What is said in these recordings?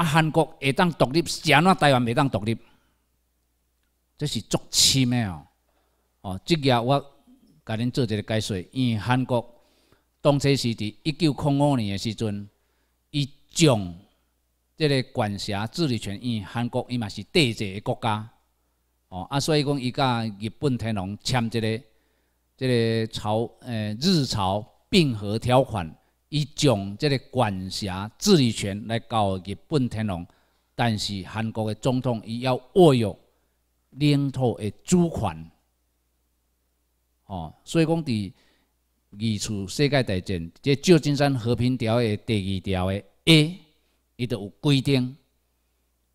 啊，韩国会当独立，安怎台湾袂当独立，这是作死的哦！哦，即个我甲恁做一个解释，因为韩国当初是伫一九零五年诶时阵，伊将即个管辖治理权，因为韩国伊嘛是帝一个国家，哦啊，所以讲伊甲日本天皇签即个即个朝诶日朝并合条款。伊将这个管辖治理权来交日本天皇，但是韩国的总统伊要握有领土的主权。哦，所以讲伫二次世界大战，即旧金山和平条约第二条的 A，伊就有规定，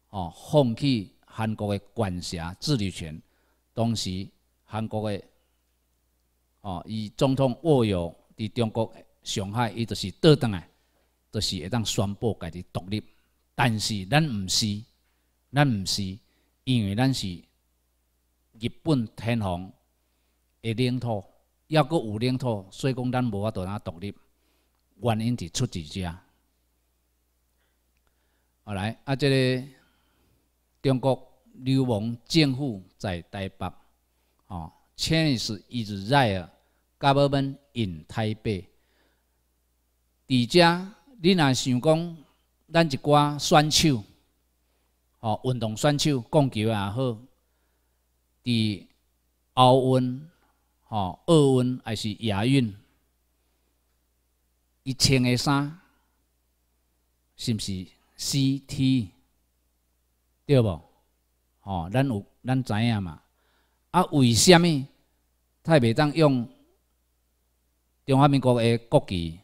哦，放弃韩国的管辖治理权，同时韩国的哦，伊总统握有伫中国。上海伊就是倒倒来，就是会当宣布家己独立。但是咱毋是，咱毋是，因为咱是日本天皇的领土，抑阁有领土，所以讲咱无法度当独立。原因伫出自遮。后来啊，即个中国流亡政府在台北。哦，Chinese is there government in Taipei。伫遮，你若想讲咱一寡选手，哦，运动选手，棒球也好，伫奥运、哦，奥运还是亚运，伊穿个衫是毋是 CT，对无？哦，咱有咱知影嘛？啊，为什么太袂当用中华民国个国旗？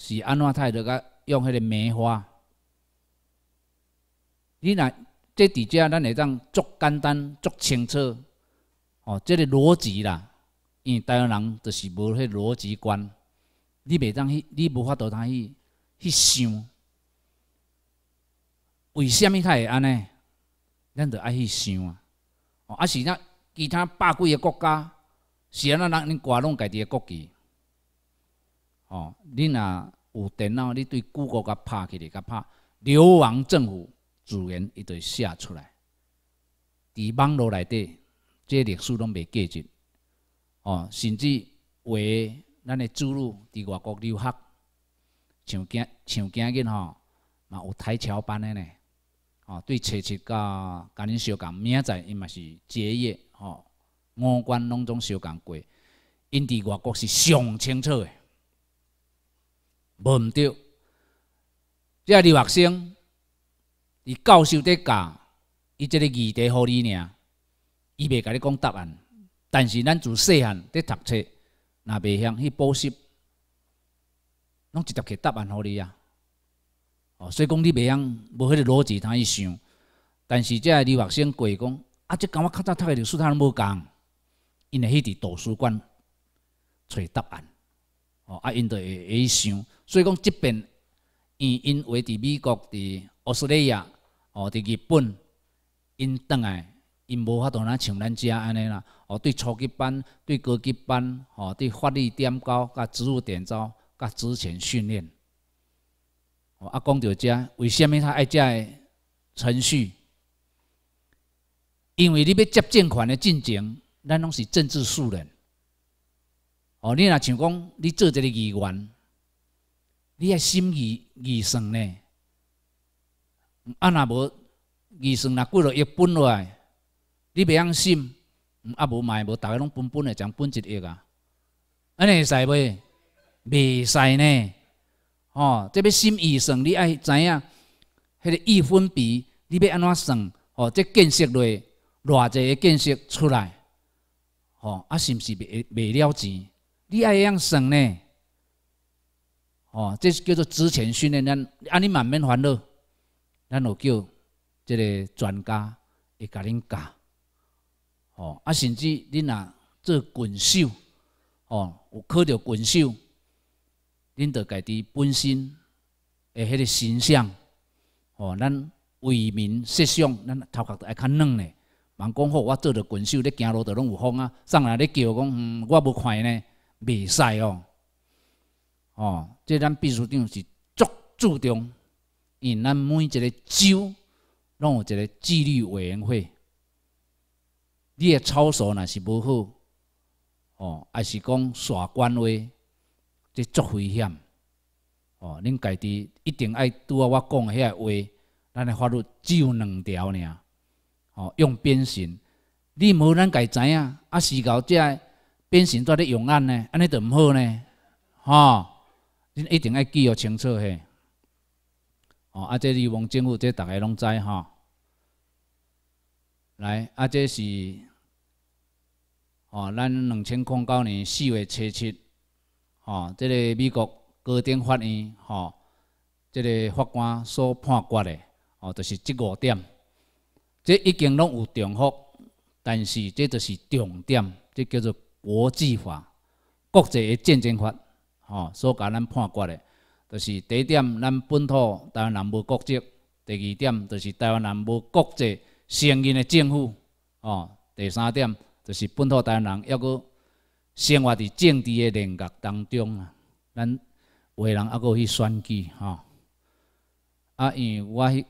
是安怎态，就甲用迄个棉花。你若这伫遮，咱会当足简单、足清楚，哦，这个逻辑啦。因为台湾人就是无迄逻辑观，你袂当去，你无法度通去去想。为什物他会安尼？咱就爱去想啊。啊是那其他百几个国家，是安怎，人因挂弄家己嘅国旗。哦，你若有电脑，你对 Google 较拍起来较拍流亡政府自然伊就写出来。伫网络内底，即历史拢袂过时。哦，甚至话咱的子女伫外国留学，像今像今日吼，嘛有台侨班的呢。哦，对亲戚个甲恁相共，明仔伊嘛是结业，吼五官拢总相共过，因伫外国是上清楚的，无毋着，即留学生，伫教授伫教，伊即个议题，互你尔，伊袂甲你讲答案。但是咱自细汉伫读册，若袂向去补习，拢直接给答案，互你啊。哦，所以讲你袂向无迄个逻辑，通去想。但是即留学生过讲，啊，即跟我较早读个书，他拢无共，因为迄伫图书馆找答案。哦，啊，因都会会想，所以讲即边因因为伫美国、伫澳大利亚、哦、伫日本，因倒来，因无法度若像咱遮安尼啦。哦，对初级班、对高级班、哦，对法律点教、甲职务点招、甲之前训练，哦，啊，讲到遮，为什物他爱遮在程序？因为你要接政款的进程，咱拢是政治素人。哦，你若想讲，你做一个议员，你爱心意预算呢？啊，若无预算，若几落亿分落来，你袂用心。啊，无卖无，逐个拢分分来，将分一亿啊。安尼会使袂？袂使呢？哦，即要心预算，你爱知影？迄个一分比，你要安怎算？哦，即建设类偌济个建设出来？哦，啊，是毋是袂袂了钱？你爱会样算呢，哦，这是叫做之前训练咱，安尼慢慢烦恼，咱就叫即个专家会甲恁教，哦，啊，甚至恁若做滚手，哦，有考着滚手，恁着家己本身诶迄个形象，哦，咱为民设想，咱头壳着爱较软呢，茫讲好，我做着滚手咧，走路着拢有风啊，上来咧叫讲，嗯，我看快呢。袂使哦，哦，即咱秘书长是足注重，因咱每一个州拢有一个纪律委员会，你诶操守若是无好，哦，还是讲耍官威，即足危险，哦，恁家己一定爱拄啊！我讲遐话，咱诶法律只有两条尔，哦，用鞭刑，你无咱家知影，啊，事到这。变形作的用案呢？安尼就毋好呢，吼，你一定要记哦，清楚嘿。哦。啊！这李王政府这大家拢知吼。来啊！这是哦，咱两千零九年四月七七，哦，即个美国高等法院，哦，即个法官所判决的，哦，就是这个点。即已经拢有重复，但是即就是重点，即叫做。国际法、国际的战争法，吼，所共咱判决的，就是第一点，咱本土台湾人无国籍；第二点，就是台湾人无国际承认的政府；哦，第三点，就是本土台湾人还阁生活伫政治的领域当中啊，咱华人还阁去选举，吼。啊，因为我迄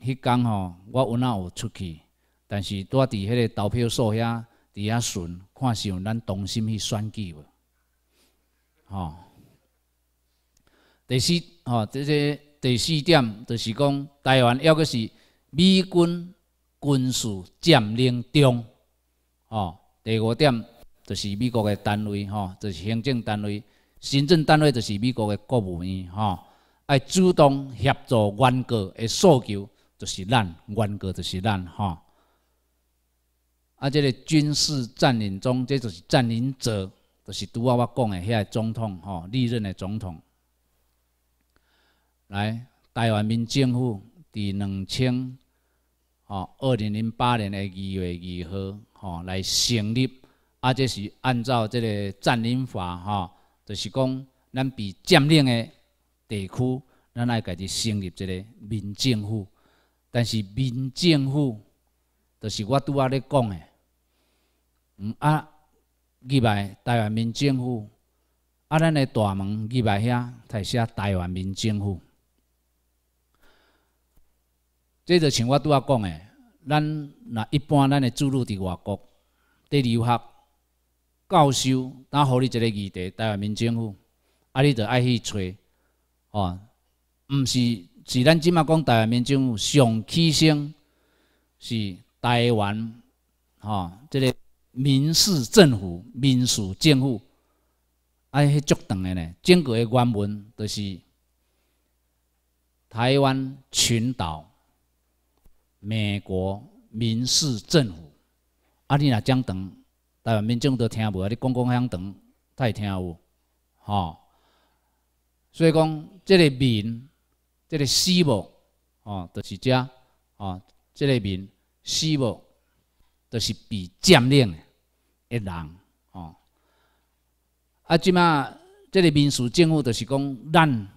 迄讲吼，我有哪有出去，但是住伫迄个投票数遐伫遐顺。看是用咱动心去选举无？吼。第四，吼这个第四点，就是讲台湾要个是美军军事占领中，吼。第五点，就是美国嘅单位，吼，就是行政单位，行政单位就是美国嘅国务院，吼，爱主动协助原告嘅诉求，就是咱，原告就是咱，吼。啊！这个军事占领中，这就是占领者，就是拄啊我讲的遐总统吼，历任的总统。来，台湾民政府伫两千吼二零零八年的二月二号吼来成立，啊，这是按照即个占领法吼，就是讲咱被占领的地区，咱来家己成立一个民政府，但是民政府，就是我拄啊咧讲诶。嗯啊，入来台湾民政府，啊，咱个大门入来遐，台下台湾民政府。即就像我拄仔讲个，咱若一般咱个注入伫外国，伫留学、教授，当互你一个议题，台湾民政府，啊，你就爱去找，吼，毋是是咱即马讲台湾民政府上起先，是台湾，吼，即个。民事政府、民事政府，啊，迄句长的呢？个的原文就是台湾群岛、美国民事政府，啊，你若讲长，台湾民众都听无，你讲讲遐长，太听有，吼。所以讲，这个闽，这个西啵，吼，就是遮，吼，这个闽西啵。就是被占领的人哦。啊，即马即个民事政府就是讲，咱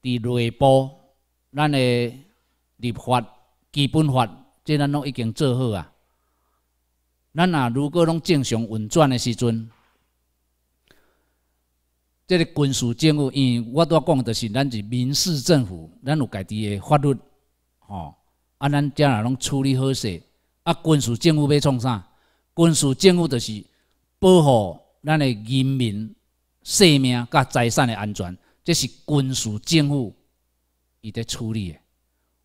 伫内部，咱的立法基本法，即咱拢已经做好啊。咱啊，如果拢正常运转的时阵，即个军事政府，因为我拄啊讲，就是咱是民事政府，咱有家己的法律哦，啊，咱将来拢处理好势。啊，军事政府要创啥？军事政府就是保护咱的人民生命甲财产的安全，这是军事政府伊在处理的。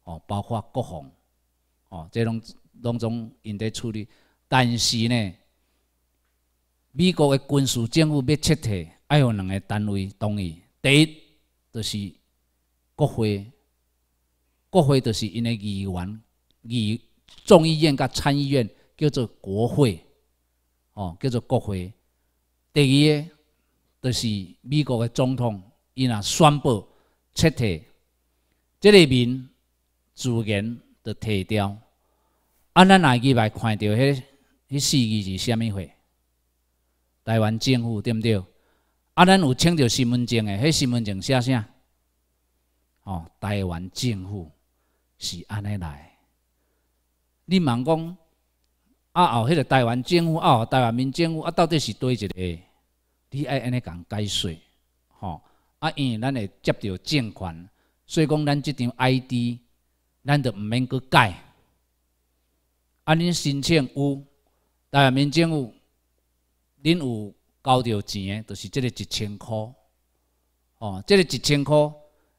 哦，包括国防哦，这拢拢总伊在处理。但是呢，美国的军事政府要撤退，要有两个单位同意。第一，就是国会，国会就是因的议员议。众议院甲参议院叫做国会，哦，叫做国会。第二个就是美国的总统，伊若宣布撤退，即个民自然就退掉。啊，咱哪去来看到迄迄四字是啥物货？台湾政府对毋对？啊，咱有请到身份证诶，迄身份证写啥？哦，台湾政府是安尼来。你茫讲啊！后迄个台湾政府啊，台湾民政府啊，到底是对一个？你爱安尼共解释，吼啊，因为咱会接到捐款，所以讲咱即张 I D，咱就毋免去改。啊，恁申请有台湾民政府，恁有交到钱诶，就是即个一千块，哦，这个一千块，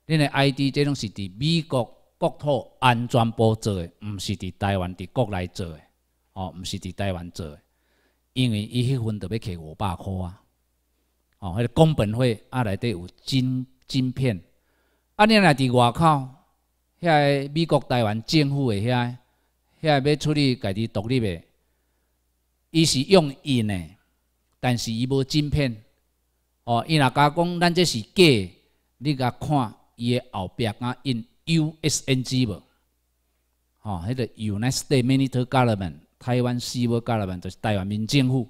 恁诶 I D 这种是伫美国。国土安全部做的，毋是伫台湾伫国内做的，哦，毋是伫台湾做的，因为伊迄份着要摕五百块啊，哦，迄个公本会啊内底有晶晶片，啊，你若伫外口遐美国、台湾政府遐遐要处理家己独立的，伊是用印的，但是伊无晶片，哦，伊若甲讲咱这是假，你甲看伊的后壁啊印。U.S.N.G. 无，吼，迄个 United States Government，台湾西部 Government 就是台湾民政府，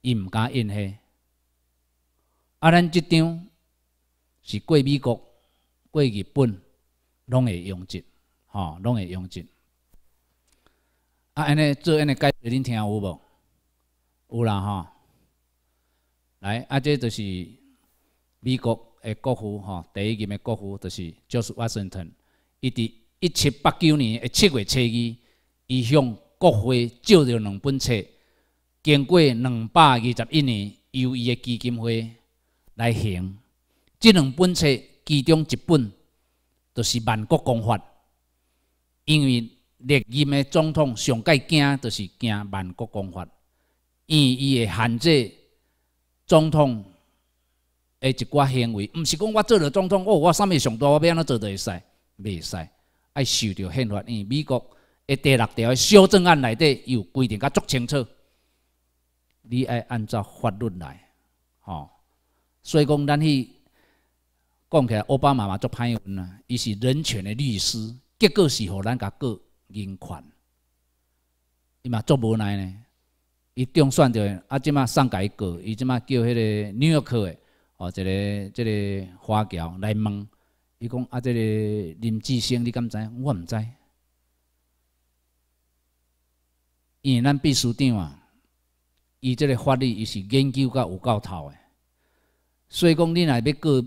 伊毋敢印许。啊，咱即张是过美国、过日本，拢会用着，吼，拢会用着。啊，安尼做安尼解释，恁听有无？有啦，哦。来，啊，这就是美国。诶，国父吼，第一任诶国父就是 George Washington，伊伫一七八九年诶七月初一，伊向国会借了两本册。经过两百二十一年，由伊诶基金会来行。即两本册，其中一本就是《万国公法》。因为历任诶总统上界惊，就是惊《万国公法》，伊伊会限制总统。诶，一寡行为毋是讲我做了统，我哦，我啥物想大，我要安怎做就会使？袂使，爱受着宪法。因为美国诶第六条修正案内底有规定较足清楚，你爱按照法律来，吼。所以讲咱去讲起来，奥巴马嘛做歹闻啊，伊是人权诶律师，结果是互咱甲个人权，伊嘛做无奈呢。伊中选着，啊，即送甲伊过，伊即卖叫迄个纽克诶。哦，即个、这个华侨来问，伊讲啊，这个林志兴，你敢知？我毋知。因为咱秘书长啊，伊这个法律伊是研究个有够透诶。所以讲，你若要过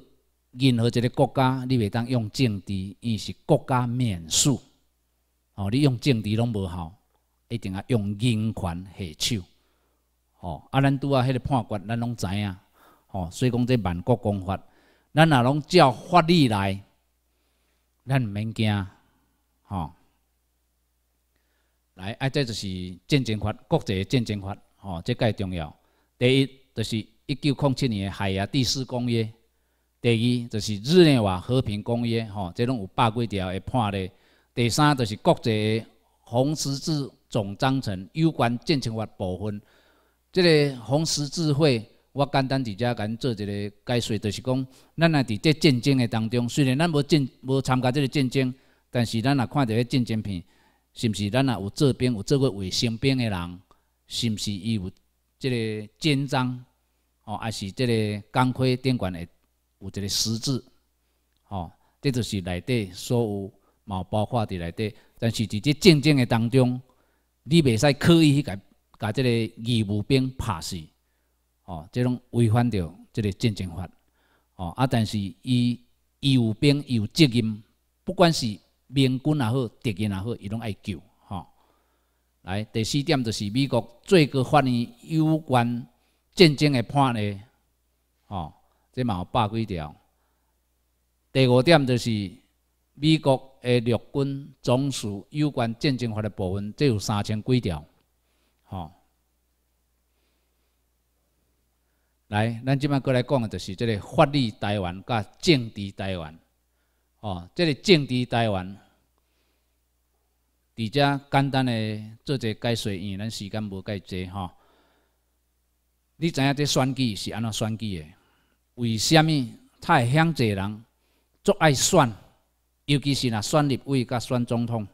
任何一个国家，你袂当用政治，伊是国家免诉。哦，你用政治拢无效，一定要用人权下手。哦，啊，咱拄啊，迄个判决咱拢知影。哦，所以讲这万国公法，咱若拢照法律来，咱毋免惊，吼。来，啊，这就是战争法，国际战争法，吼，这个重要。第一，就是一九空七年《海牙第四公约》；第二，就是日内瓦和平公约，吼，这拢有百几条的判例。第三，就是国际《红十字总章程》有关战争法部分。这个红十字会。我简单伫只甲做一个解说，就是讲，咱若伫这战争的当中，虽然咱无进无参加这个战争，但是咱若看到迄战争片，是毋是？咱若有做兵，有做过卫生兵的人，是毋是？伊有即个肩章，哦，还是即个钢盔、顶管的有一个十字，哦，这就是内底所有嘛，包括伫内底，但是伫这战争的当中，你袂使刻意去甲甲即个义务兵拍死。哦，这拢违反着即个战争法，哦啊，但是伊有兵有责任，不管是民军也好，敌人也好，伊拢爱救，哦。来，第四点就是美国最高法院有关战争的判例，哦，这嘛有百几条。第五点就是美国的陆军总署有关战争法的部分，这有三千几条，哦。来，咱即摆过来讲的，就是即个法律台湾甲政治台湾，哦，这个政治台湾，伫遮简单的做一解说，因咱时间无介济吼。你知影即选举是安怎选举的？为什么太乡里人足爱选，尤其是若选立委甲选总统，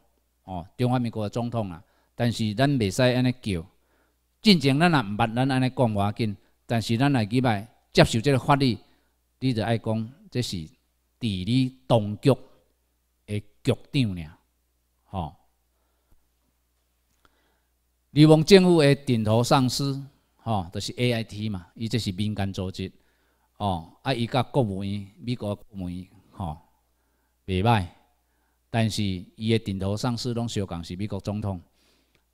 哦，中华民国的总统啊。但是咱袂使安尼叫，进前咱也毋捌咱安尼讲话紧。但是咱来几摆接受这个法律，你就爱讲这是地理当局的局长俩，吼。你望政府的顶头上司，吼，就是 AIT 嘛，伊这是民间组织，哦，啊，伊甲国务院、美国国务院，吼，袂歹。但是伊的顶头上司拢相共是美国总统，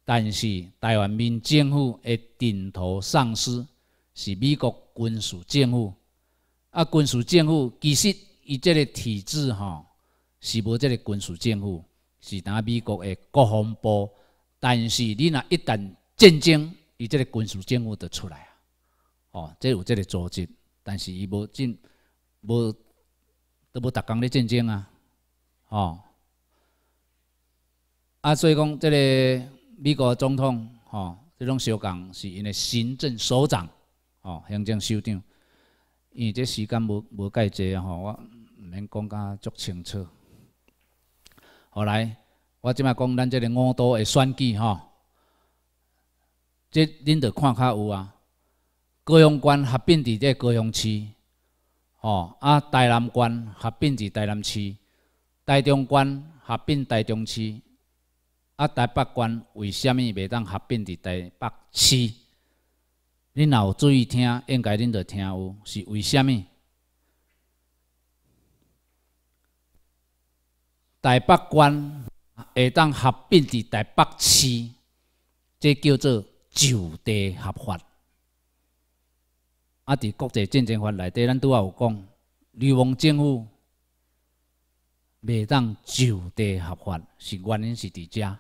但是台湾民政府的顶头上司。是美国军事政府啊！军事政府其实伊即个体制，吼，是无即个军事政府，是呾美国的国防部。但是你若一旦战争，伊即个军事政府就出来啊！哦，即有即个组织，但是伊无进无都无，逐工咧战争啊！哦啊，所以讲，即个美国总统，吼，即种相同是因为行政首长。哦，行政首长，因为这时间无无介济啊，吼，我毋免讲甲足清楚。后来，我即摆讲咱即个五都的选举，吼，这恁着看较有啊。高雄县合并伫个高雄市，哦，啊，台南县合并伫台南市，台中县合并台中市，啊，台北县为虾米袂当合并伫台北市？恁若有注意听，应该恁着听有，是为虾米？台北县会当合并伫台北市，这叫做就地合法。啊！伫国际竞争法内底，咱拄好有讲，流氓政府袂当就地合法，是原因是伫遮，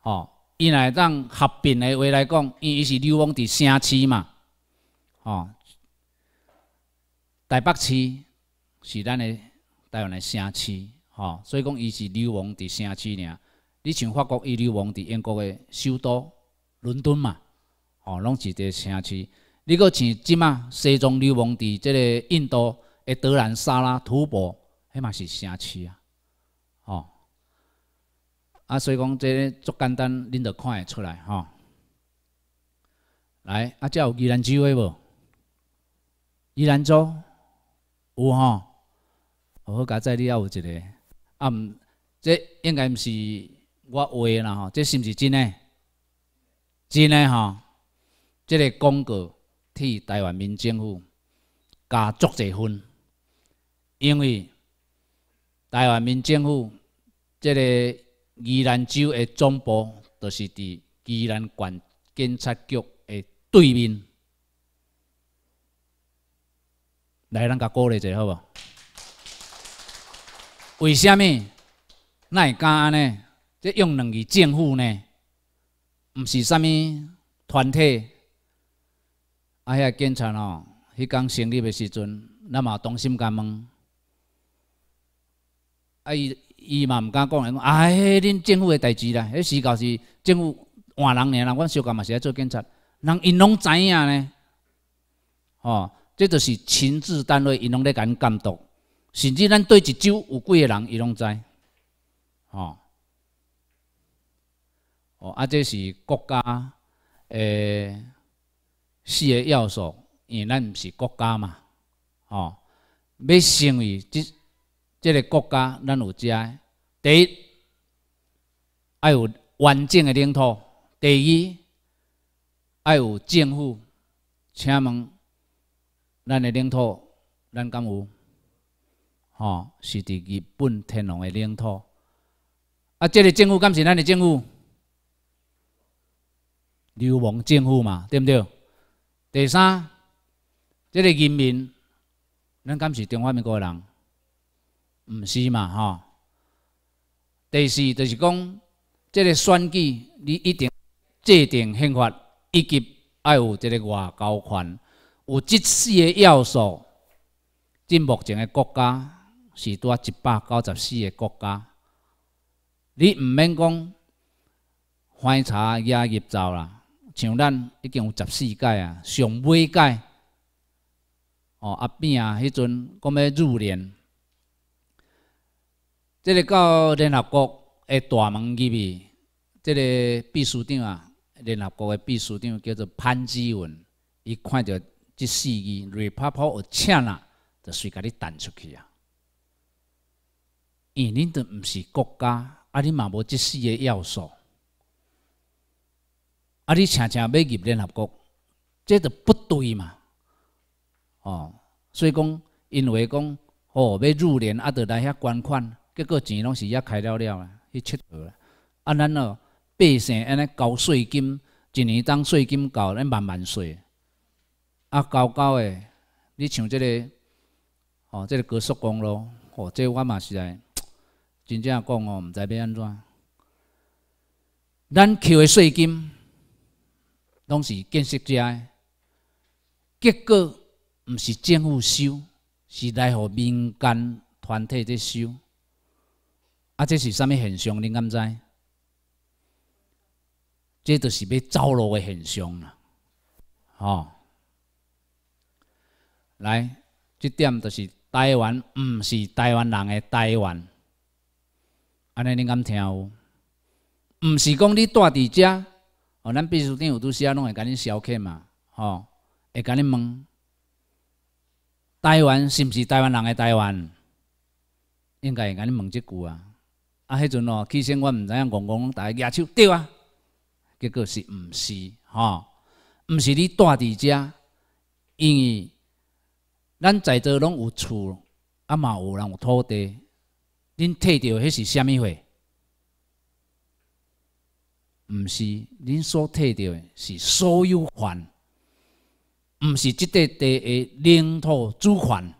吼。伊来当合并的话来讲，伊伊是流亡伫城市嘛，吼。台北市是咱的台湾的城市，吼，所以讲伊是流亡伫城市尔。你像法国，伊流亡伫英国的首都伦敦嘛，吼，拢是伫城市。你阁像即马西藏流亡伫即个印度的德兰萨拉、吐蕃，迄嘛是城市啊。啊，所以讲这足简单，恁著看会出来吼。来，啊，这有宜兰州的无？宜兰州有吼。好好加载，你抑有一个。啊，毋，这应该毋是我的啦吼。这是毋是真的？真的吼。这个广告替台湾民政府加足侪分，因为台湾民政府这个。宜兰州的总部，就是伫宜兰县警察局的对面。来，咱甲鼓励一下，好无？为什么？会敢安尼？即用两个政府呢？毋是啥物团体？啊，遐警察哦，迄天成立的时阵，那么同心肝啊，伊伊嘛毋敢讲，讲啊，迄恁政府诶代志啦，迄时到是政府换人尔啦，阮小甲嘛是咧做警察，人因拢知影呢，吼，即就是亲自单位，因拢咧甲人监督，甚至咱对一周有几个人，伊拢知，吼，哦啊，这是国家诶四个要素，因咱毋是国家嘛，吼，要成为即。即个国家咱有遮。第一爱有完整的领土，第二爱有政府。请问咱的领土咱敢有？吼，是伫日本天皇的领土。啊，即个政府敢是咱的政府？流氓政府嘛，对不对？第三，即个人民，咱敢是中华民国人？毋是嘛，吼！第四就是讲，这个选举你一定制定宪法，以及要有即个外交权，有即四个要素。即目前个国家是多一百九十四个国家，你毋免讲，翻查亚入遭啦，像咱已经有十四届啊，上尾届，哦阿扁啊，迄阵讲要入联。这个到联合国的大门入去，这个秘书长啊，联合国的秘书长叫做潘基文，伊看到这四个雷啪啪有请啊，就随家你弹出去啊！因恁都毋是国家，啊你嘛无即四个要素，啊你恰恰要入联合国，这就不对嘛！哦，所以讲，因为讲哦要入联，啊，得来遐捐款。结果钱拢是也开了了啦，去佚佗啦！啊，咱咯，百姓安尼交税金，一年当税金交，咱慢慢税。啊，交交诶！你像即个，哦，即个高速公路，哦，这我嘛是在真正讲哦，毋知要安怎。咱扣诶税金，拢是建设者，结果毋是政府收，是来互民间团体伫收。啊，这是甚物现象？你敢知？这就是要走路的现象啦，吼！来，这点就是台湾，毋是台湾人的台湾。安尼，你敢听？毋是讲你住伫遮，哦，咱秘书厅有拄些拢会甲你消遣嘛，吼，会甲你问。台湾是毋是台湾人的台湾？应该，会甲你问一句啊。啊，迄阵哦，起先我毋知影戆戆，拢大举举手对啊，结果是毋是吼？毋是你住伫遮，因为咱在座拢有厝，啊嘛有人有土地，恁摕着迄是虾物货？毋是，恁所摕的是所有权，毋是即块地的领土主权，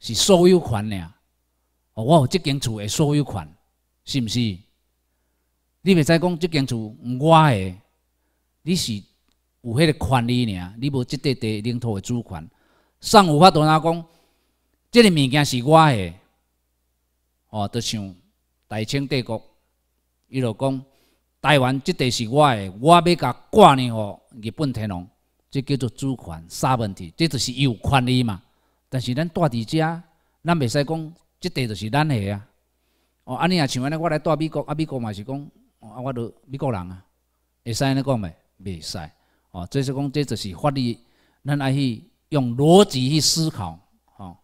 是所有权俩。我有即间厝的所有权，是毋是？你袂使讲即间厝我的，你是有迄个权利尔，你无即块地领土的主权。上有法同人讲，即个物件是我的，哦，就想大清帝国，伊就讲台湾即块是我的，我要甲割让互日本天皇，即叫做主权，啥问题？即就是伊有权利嘛。但是咱大伫遮，咱袂使讲。即地就是咱的啊，哦，安尼也像安尼，我来住美国，啊，美国嘛是讲，哦，啊，我都美国人啊，会使安尼讲袂？袂使，哦，即是讲，即就是法律，咱爱去用逻辑去思考，吼。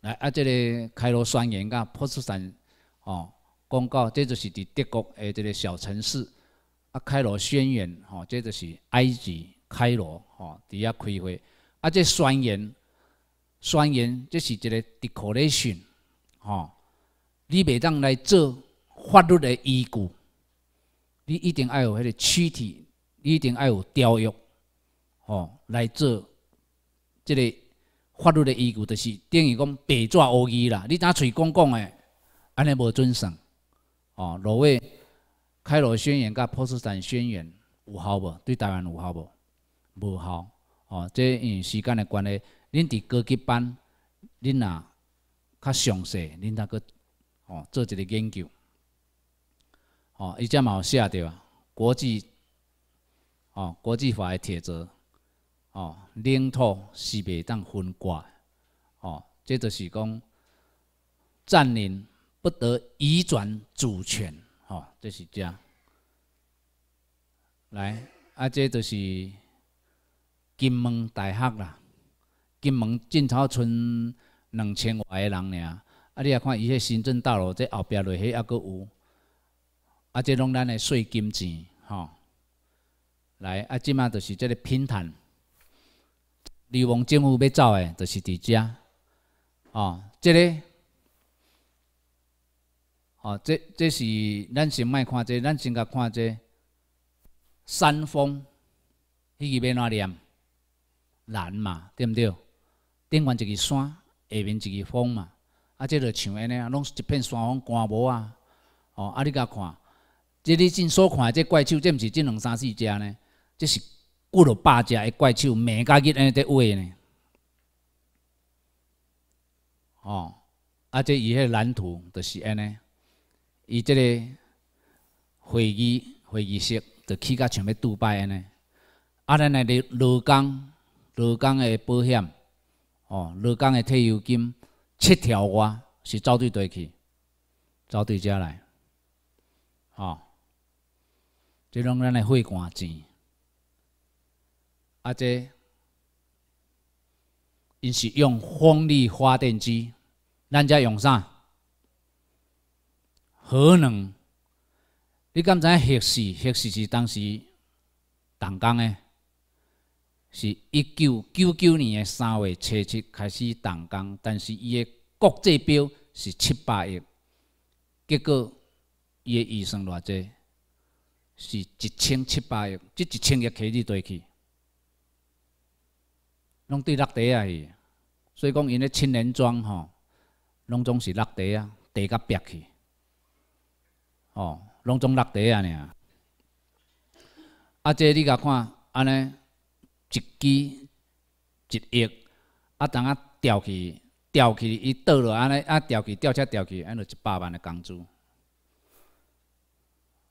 来，啊，这个开罗宣言甲波士顿，吼，公告，即就是伫德国诶，即个小城市，啊，开罗宣言，吼，即就是埃及开罗，吼，伫遐开会，啊，即宣言。宣言，这是一个 declaration，吼，你袂当来做法律的依据，你一定要有迄个躯体，你一定要有条约，吼，来做即个法律的依据，就是等于讲白纸黑字啦。你当嘴讲讲的，安尼无准算，哦。落尾开罗宣言甲波斯坦宣言有效无？对台湾有效无？无效，哦，这因时间的关系。恁伫高级班，恁若较详细，恁那个哦做一个研究，哦，伊只有写啊，国际哦国际法的铁则哦领土是袂当分割哦，这就是讲占领不得移转主权哦，这是样。来啊，这就是金门大学啦。金门进草村两千外个人尔，啊！你啊看，伊个行政大楼即后壁内许还阁有，啊！即拢咱个税金钱，吼！来，啊！即马就是即个平坦，离王政府要走个，就是伫遮，吼！即个，吼！这这是咱先卖看这，咱先甲看这山峰，迄个要怎念？难嘛，对毋对？顶边一个山，下面一个峰嘛。啊，即个像安尼啊，拢一片山峰干无啊。哦，啊，你甲看，即你正所看的即怪兽，即毋是即两三四只呢，即是几了百只的怪兽，每家日安尼在画呢。哦，啊，即伊迄蓝图就是安尼，伊即个会议会议室就起甲像欲杜拜安尼。啊，咱来老老江，老江的保险。哦，罗工的退休金七条外是走对对去，走对遮来。哦，即种咱的血汗钱。啊，这，因是用风力发电机，咱家用啥？核能。你敢知影核是核是是当时，同工呢？是一九九九年诶三月初七开始动工，但是伊诶国际标是七百亿，结果伊诶预算偌济？是一千七百亿，即一千亿摕去对去，拢对落地啊去。所以讲因咧青年庄吼，拢总是落地啊，地甲壁去，哦，拢总落地啊尔。啊，即你甲看安尼。一支一亿，啊，当啊调去调去，伊倒落安尼，啊调去调车调去，安尼一百万的工资，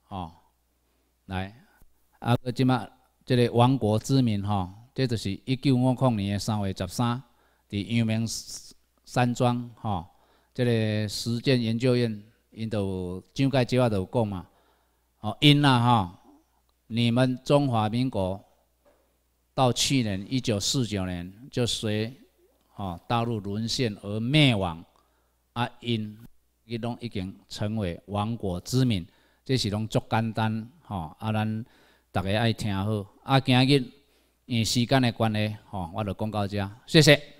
吼，来啊，即马即个亡国之民吼，即就是一九五五年三月十三，伫阳明山庄吼，即个实践研究院，因着蒋介石啊，有讲嘛，哦，因啦吼，你们中华民国。到去年一九四九年，就随哦大陆沦陷而灭亡。啊，因伊拢已经成为亡国之民，这是拢足简单哦。啊，咱大家爱听好。啊，今日因时间的关系哦，我就讲到遮，谢谢。